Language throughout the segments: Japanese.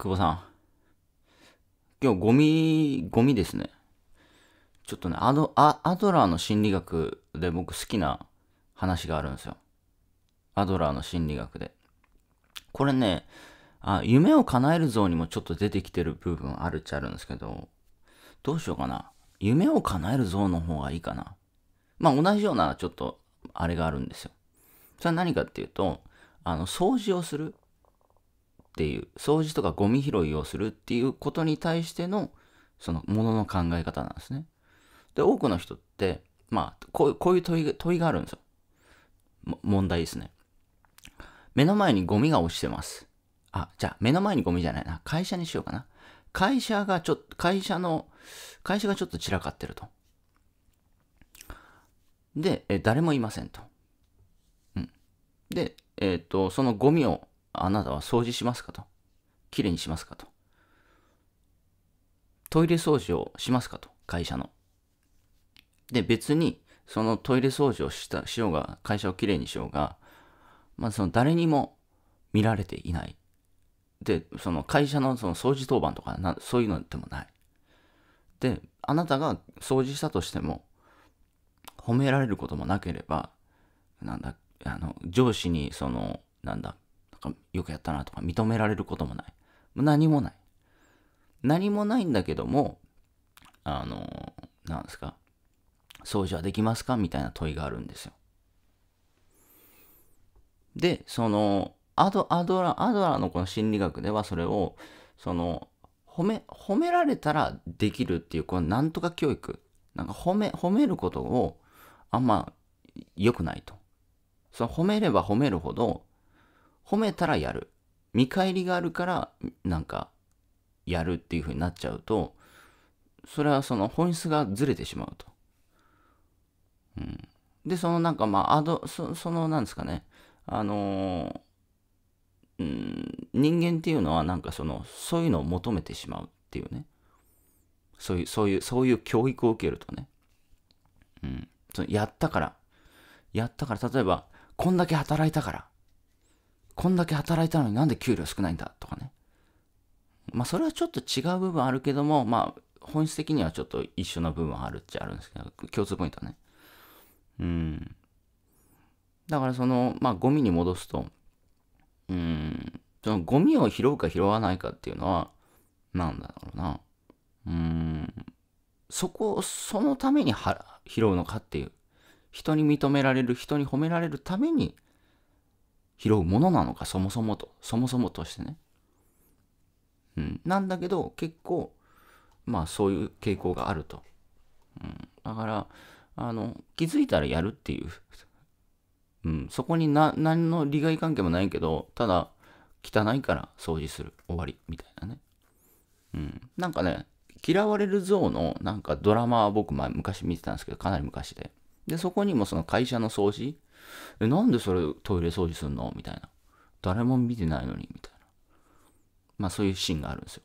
久保さん。今日ゴミ、ゴミですね。ちょっとね、アド、アアドラーの心理学で僕好きな話があるんですよ。アドラーの心理学で。これね、あ夢を叶える像にもちょっと出てきてる部分あるっちゃあるんですけど、どうしようかな。夢を叶える像の方がいいかな。まあ同じようなちょっとあれがあるんですよ。それは何かっていうと、あの、掃除をする。っていう掃除とかゴミ拾いをするっていうことに対してのそのものの考え方なんですね。で多くの人ってまあこうこういう問い問いがあるんですよ。問題ですね。目の前にゴミが落ちてます。あ、じゃあ目の前にゴミじゃないな。会社にしようかな。会社がちょっと、会社の、会社がちょっと散らかってると。で、え誰もいませんと。うん。で、えっ、ー、と、そのゴミをあなたは掃除しますかと。きれいにしますかと。トイレ掃除をしますかと。会社の。で、別に、そのトイレ掃除をした、しようが、会社をきれいにしようが、まずその誰にも見られていない。で、その会社のその掃除当番とかな、そういうのでもない。で、あなたが掃除したとしても、褒められることもなければ、なんだ、あの、上司にその、なんだ、とか、よくやったなとか、認められることもない。何もない。何もないんだけども、あの、なんですか、掃除はできますかみたいな問いがあるんですよ。で、その、アドアドラ、アドラのこの心理学ではそれを、その、褒め、褒められたらできるっていう、このなんとか教育。なんか褒め、褒めることをあんま良くないと。その褒めれば褒めるほど、褒めたらやる。見返りがあるから、なんか、やるっていう風になっちゃうと、それはその本質がずれてしまうと。うん。で、そのなんかまあ、アド、そのなんですかね、あのうん、人間っていうのはなんかその、そういうのを求めてしまうっていうね。そういう、そういう、そういう教育を受けるとね。うん。そのやったから。やったから、例えば、こんだけ働いたから。こんだけ働いたのになんで給料少ないんだとかね。まあそれはちょっと違う部分あるけども、まあ本質的にはちょっと一緒な部分はあるっちゃあるんですけど、共通ポイントはね。うん。だからその、まあゴミに戻すと、うん、そのゴミを拾うか拾わないかっていうのは、なんだろうな。うん、そこ、をそのためには拾うのかっていう。人に認められる、人に褒められるために拾うものなのか、そもそもと。そもそもとしてね。うん。なんだけど、結構、まあそういう傾向があると。うん。だから、あの、気づいたらやるっていう。うん。そこにな、何の利害関係もないけど、ただ、汚いから掃除する。終わり。みたいなね。うん。なんかね、嫌われる像のなんかドラマは僕前昔見てたんですけど、かなり昔で。で、そこにもその会社の掃除え、なんでそれトイレ掃除すんのみたいな。誰も見てないのに、みたいな。まあそういうシーンがあるんですよ。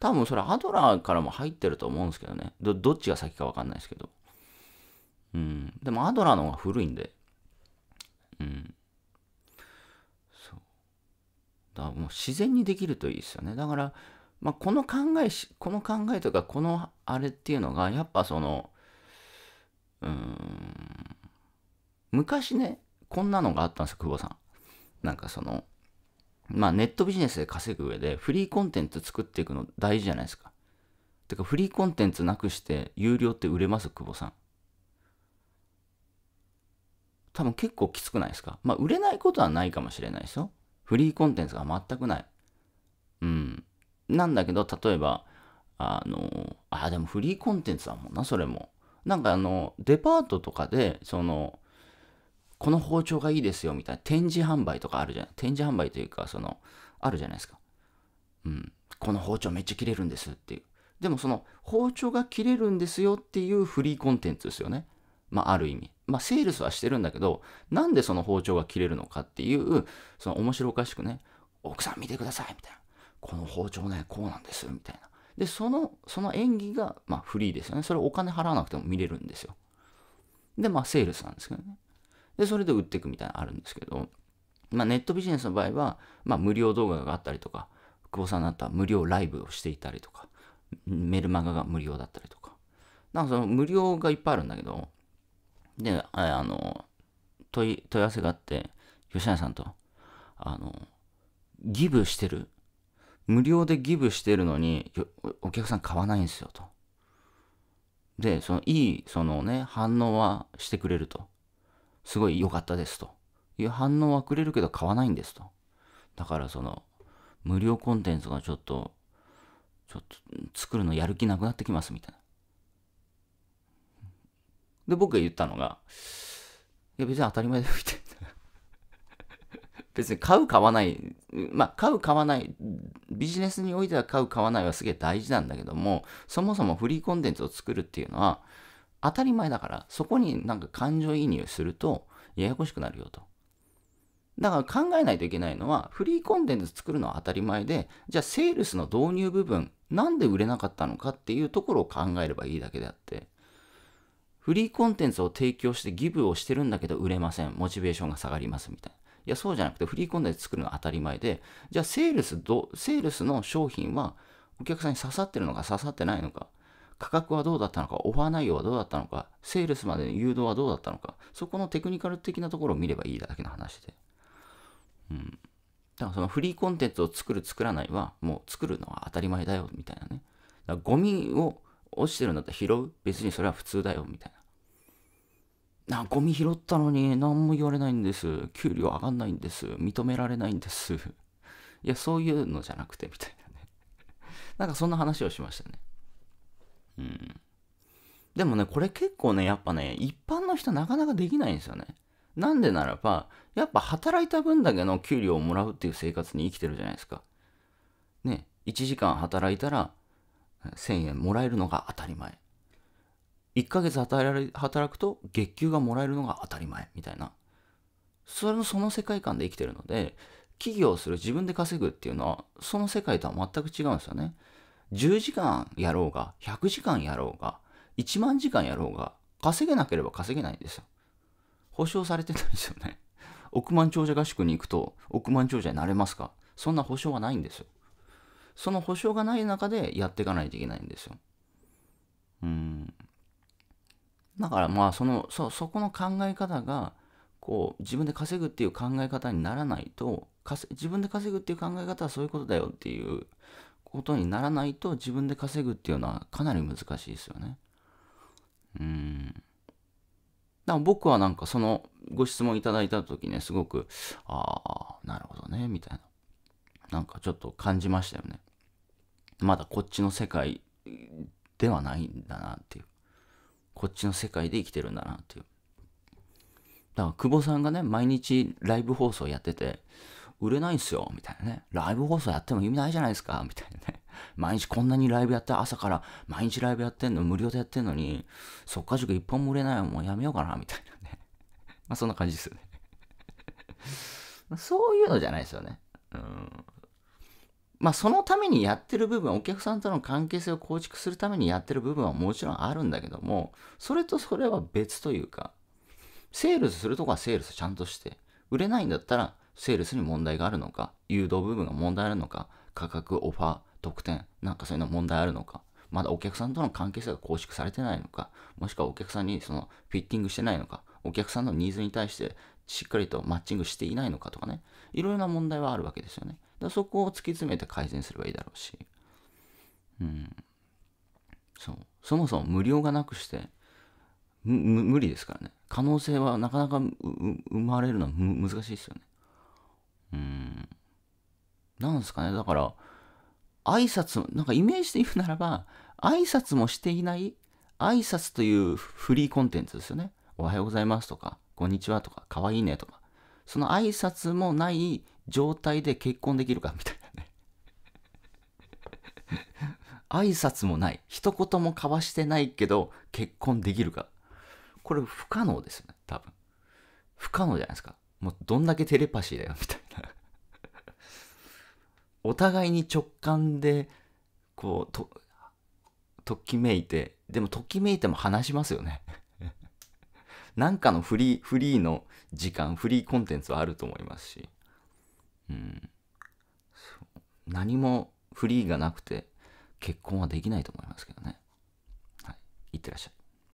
多分それアドラーからも入ってると思うんですけどね。ど、どっちが先かわかんないですけど。うん。でもアドラーの方が古いんで。うん。そう。だからもう自然にできるといいですよね。だから、まあ、この考えし、この考えとか、このあれっていうのが、やっぱその、うん、昔ね、こんなのがあったんですよ、久保さん。なんかその、まあネットビジネスで稼ぐ上でフリーコンテンツ作っていくの大事じゃないですか。てかフリーコンテンツなくして有料って売れます久保さん。多分結構きつくないですかまあ売れないことはないかもしれないですよ。フリーコンテンツが全くない。うん。なんだけど、例えば、あの、あ、でもフリーコンテンツだもんな、それも。なんかあの、デパートとかで、その、この包丁がいいですよみたいな展示販売とかあるじゃない展示販売というかそのあるじゃないですかうんこの包丁めっちゃ切れるんですっていうでもその包丁が切れるんですよっていうフリーコンテンツですよねまあある意味まあセールスはしてるんだけどなんでその包丁が切れるのかっていうその面白おかしくね奥さん見てくださいみたいなこの包丁ねこうなんですみたいなでそのその演技がまあフリーですよねそれお金払わなくても見れるんですよでまあセールスなんですけどねで、それで売っていくみたいなのあるんですけど、まあ、ネットビジネスの場合は、まあ、無料動画があったりとか、久保さんだったら無料ライブをしていたりとか、メルマガが無料だったりとか。なんかその無料がいっぱいあるんだけど、で、あの、問い問い合わせがあって、吉谷さんと、あの、ギブしてる無料でギブしてるのにお客さん買わないんですよと。で、そのいいそのね反応はしてくれると。すごい良かったですと。いう反応はくれるけど買わないんですと。だからその、無料コンテンツがちょっと、ちょっと作るのやる気なくなってきますみたいな。で、僕が言ったのが、いや別に当たり前だよみたいな。別に買う買わない、まあ買う買わない、ビジネスにおいては買う買わないはすげえ大事なんだけども、そもそもフリーコンテンツを作るっていうのは、当たり前だから、そこになんか感情移入するとややこしくなるよと。だから考えないといけないのは、フリーコンテンツ作るのは当たり前で、じゃあセールスの導入部分、なんで売れなかったのかっていうところを考えればいいだけであって、フリーコンテンツを提供してギブをしてるんだけど売れません。モチベーションが下がりますみたいな。いや、そうじゃなくてフリーコンテンツ作るのは当たり前で、じゃあセールスセールスの商品はお客さんに刺さってるのか刺さってないのか。価格はどうだったのか、オファー内容はどうだったのか、セールスまでの誘導はどうだったのか、そこのテクニカル的なところを見ればいいだけの話で。うん。だからそのフリーコンテンツを作る、作らないは、もう作るのは当たり前だよ、みたいなね。だからゴミを落ちてるんだったら拾う。別にそれは普通だよ、みたいな。な、ゴミ拾ったのに何も言われないんです。給料上がんないんです。認められないんです。いや、そういうのじゃなくて、みたいなね。なんかそんな話をしましたね。うん。でもね、これ結構ね、やっぱね、一般の人なかなかできないんですよね。なんでならば、やっぱ働いた分だけの給料をもらうっていう生活に生きてるじゃないですか。ね、1時間働いたら1000円もらえるのが当たり前。1ヶ月働くと月給がもらえるのが当たり前みたいな。それのその世界観で生きてるので、企業をする自分で稼ぐっていうのは、その世界とは全く違うんですよね。10時間やろうが、100時間やろうが、1万時間やろうが、稼げなければ稼げないんですよ。保証されてないですよね。億万長者合宿に行くと、億万長者になれますかそんな保証はないんですよ。その保証がない中でやっていかないといけないんですよ。うん。だからまあ、その、そ、そこの考え方が、こう、自分で稼ぐっていう考え方にならないと、自分で稼ぐっていう考え方はそういうことだよっていうことにならないと自分で稼ぐっていうのはかなり難しいですよね。うん。だから僕はなんかそのご質問いただいた時ね、すごく、ああ、なるほどね、みたいな。なんかちょっと感じましたよね。まだこっちの世界ではないんだなっていう。こっちの世界で生きてるんだなっていう。だから久保さんがね、毎日ライブ放送やってて、売れないんすよ、みたいなね。ライブ放送やっても意味ないじゃないですか、みたいなね。毎日こんなにライブやって、朝から毎日ライブやってんの、無料でやってんのに、そっか塾一本も売れないよ、もうやめようかな、みたいなね。まあそんな感じですよね そういうのじゃないですよね。うん。まあそのためにやってる部分、お客さんとの関係性を構築するためにやってる部分はもちろんあるんだけども、それとそれは別というか、セールスするとこはセールスちゃんとして、売れないんだったら、セールスに問題があるのか、誘導部分が問題あるのか、価格、オファー、特典、なんかそういうの問題あるのか、まだお客さんとの関係性が構築されてないのか、もしくはお客さんにそのフィッティングしてないのか、お客さんのニーズに対してしっかりとマッチングしていないのかとかね、いろいろな問題はあるわけですよね。だそこを突き詰めて改善すればいいだろうし、うん。そう。そもそも無料がなくして、無理ですからね。可能性はなかなか生まれるのは難しいですよね。なんですかね、だから、挨拶、なんかイメージで言うならば、挨拶もしていない、挨拶というフリーコンテンツですよね。おはようございますとか、こんにちはとか、かわいいねとか、その挨拶もない状態で結婚できるかみたいなね。挨拶もない、一言も交わしてないけど、結婚できるか。これ不可能ですよね、多分。不可能じゃないですか。もうどんだけテレパシーだよ、みたいな。お互いに直感でこうとときめいてでもときめいても話しますよね なんかのフリーフリーの時間フリーコンテンツはあると思いますし、うん、何もフリーがなくて結婚はできないと思いますけどね、はい、いってらっしゃい